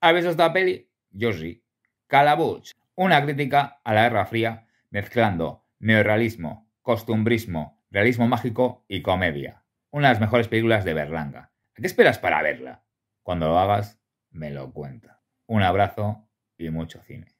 ¿Has visto esta peli? Yo sí. Calabuch, una crítica a la Guerra Fría mezclando neorealismo, costumbrismo, realismo mágico y comedia. Una de las mejores películas de Berlanga. ¿A qué esperas para verla? Cuando lo hagas, me lo cuenta. Un abrazo y mucho cine.